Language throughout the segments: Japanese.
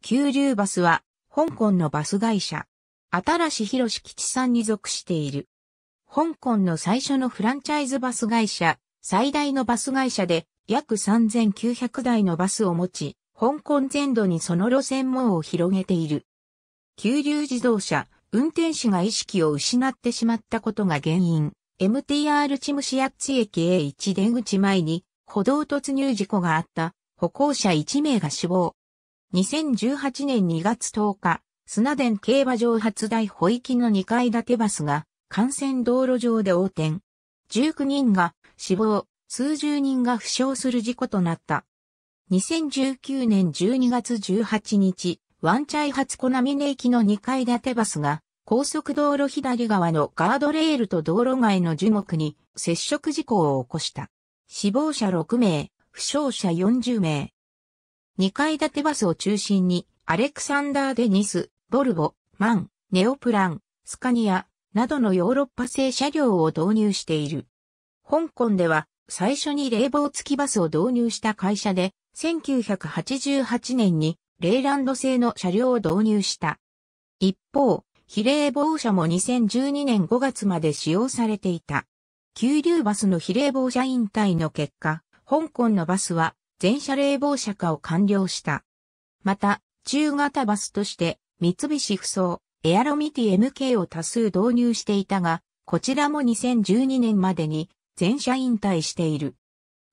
九流バスは、香港のバス会社、新し広志吉さんに属している。香港の最初のフランチャイズバス会社、最大のバス会社で、約3900台のバスを持ち、香港全土にその路線網を広げている。九流自動車、運転士が意識を失ってしまったことが原因、MTR チムシアッツ駅 A1 出口前に、歩道突入事故があった、歩行者1名が死亡。2018年2月10日、砂田競馬場発大保域の2階建てバスが幹線道路上で横転。19人が死亡、数十人が負傷する事故となった。2019年12月18日、ワンチャイ初コナミネ駅の2階建てバスが高速道路左側のガードレールと道路外の樹木に接触事故を起こした。死亡者6名、負傷者40名。2階建てバスを中心に、アレクサンダー・デニス、ボルボ、マン、ネオプラン、スカニア、などのヨーロッパ製車両を導入している。香港では、最初に冷房付きバスを導入した会社で、1988年に、レイランド製の車両を導入した。一方、比例防車も2012年5月まで使用されていた。急流バスの比例防車引退の結果、香港のバスは全車冷房車化を完了した。また、中型バスとして、三菱不走、エアロミティ MK を多数導入していたが、こちらも2012年までに全車引退している。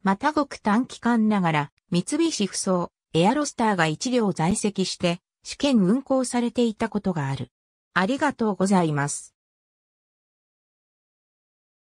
またごく短期間ながら、三菱不走、エアロスターが一両在籍して、試験運行されていたことがある。ありがとうございます。